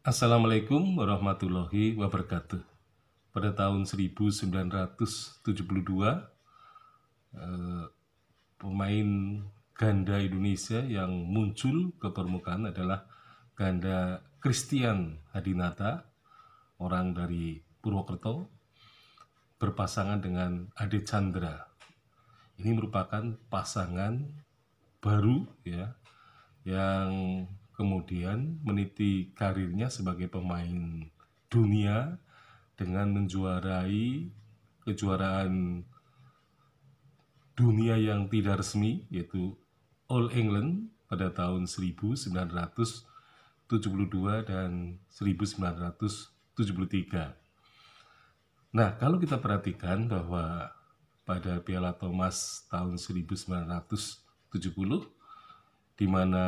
Assalamualaikum warahmatullahi wabarakatuh. Pada tahun 1972, eh, pemain ganda Indonesia yang muncul ke permukaan adalah ganda Christian Hadinata, orang dari Purwokerto, berpasangan dengan Ade Chandra. Ini merupakan pasangan baru ya yang kemudian meniti karirnya sebagai pemain dunia dengan menjuarai kejuaraan dunia yang tidak resmi yaitu All England pada tahun 1972 dan 1973. Nah, kalau kita perhatikan bahwa pada Piala Thomas tahun 1970 di mana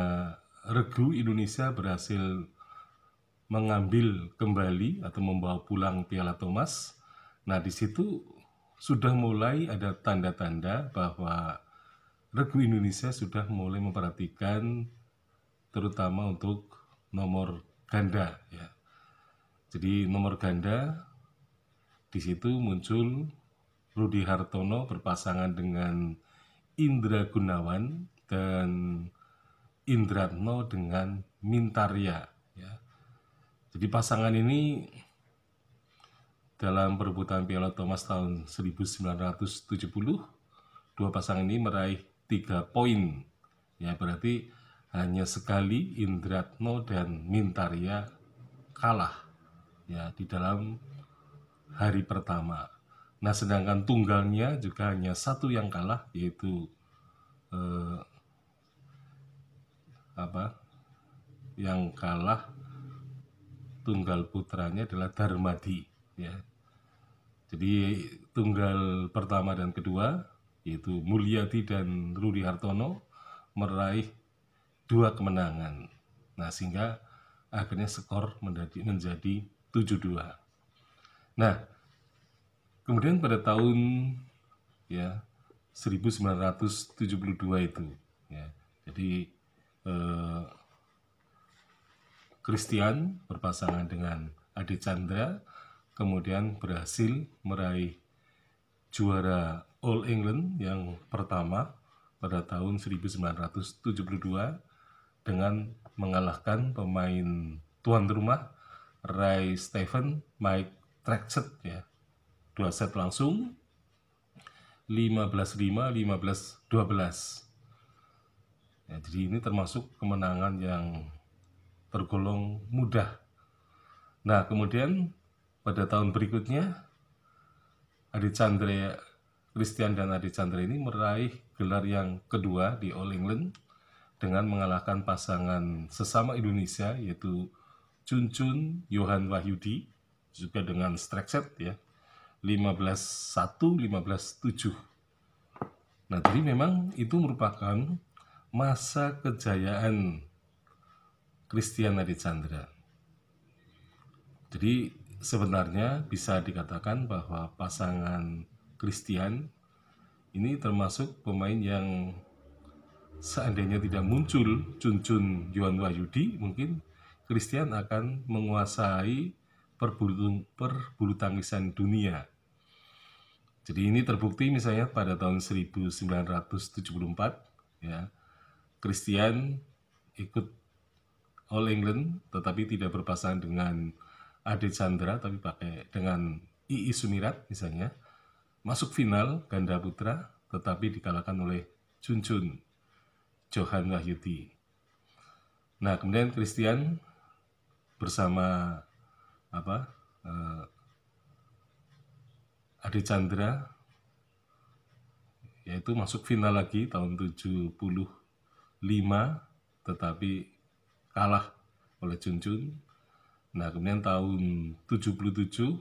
regu Indonesia berhasil mengambil kembali atau membawa pulang Piala Thomas. Nah, di situ sudah mulai ada tanda-tanda bahwa regu Indonesia sudah mulai memperhatikan terutama untuk nomor ganda ya. Jadi nomor ganda di situ muncul Rudi Hartono berpasangan dengan Indra Gunawan dan Indratno dengan Mintaria. ya. Jadi pasangan ini dalam perebutan Piala Thomas tahun 1970 dua pasangan ini meraih tiga poin ya berarti hanya sekali Indratno dan Mintaria kalah ya di dalam hari pertama. Nah sedangkan tunggalnya juga hanya satu yang kalah yaitu eh, apa yang kalah tunggal putranya adalah Darmadi ya. Jadi tunggal pertama dan kedua yaitu Mulyadi dan Rudi Hartono meraih dua kemenangan. Nah, sehingga akhirnya skor menjadi menjadi 7 Nah, kemudian pada tahun ya 1972 itu ya. Jadi eh, Christian berpasangan dengan Adi Chandra kemudian berhasil meraih juara All England yang pertama pada tahun 1972 dengan mengalahkan pemain tuan rumah Ray Stephen Mike Trexet ya. Dua set langsung 15-5, 15-12. Ya, jadi ini termasuk kemenangan yang tergolong mudah. Nah, kemudian pada tahun berikutnya Adi Chandra Christian dan Adi Chandra ini meraih gelar yang kedua di All England dengan mengalahkan pasangan sesama Indonesia yaitu Chun Chun Johan Wahyudi juga dengan strike set ya 15-1, 15-7. Nah, jadi memang itu merupakan masa kejayaan Christian Arichandra. Jadi sebenarnya bisa dikatakan bahwa pasangan Christian ini termasuk pemain yang seandainya tidak muncul junjun Chun Yuan Wahyudi mungkin Christian akan menguasai perbulu, perbulu dunia. Jadi ini terbukti misalnya pada tahun 1974 ya Christian ikut All England tetapi tidak berpasangan dengan Ade Chandra tapi pakai dengan Ii Sumirat misalnya masuk final ganda putra tetapi dikalahkan oleh Junjun Chun Johan Wahyudi. Nah kemudian Christian bersama apa uh, eh, Ade Chandra yaitu masuk final lagi tahun 70 tetapi kalah oleh Junjun. Nah, kemudian tahun 77,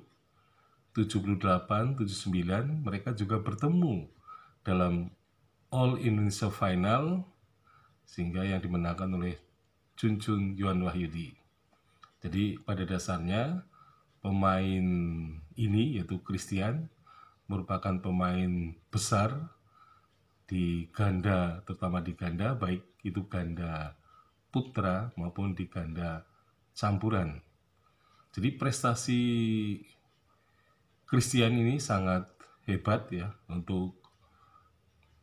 78, 79 mereka juga bertemu dalam All Indonesia Final sehingga yang dimenangkan oleh Junjun Yuan Wahyudi. Jadi pada dasarnya pemain ini yaitu Christian merupakan pemain besar di ganda, terutama di ganda, baik itu ganda putra maupun di ganda campuran. Jadi prestasi Christian ini sangat hebat ya untuk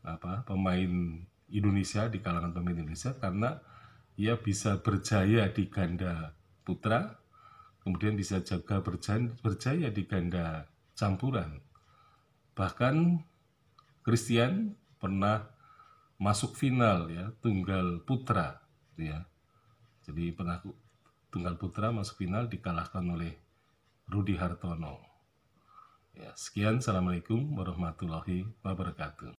apa pemain Indonesia di kalangan pemain Indonesia karena ia bisa berjaya di ganda putra, kemudian bisa jaga berjaya, berjaya di ganda campuran. Bahkan Christian pernah masuk final ya tunggal putra gitu ya. Jadi pernah tunggal putra masuk final dikalahkan oleh Rudi Hartono. Ya, sekian. Assalamualaikum warahmatullahi wabarakatuh.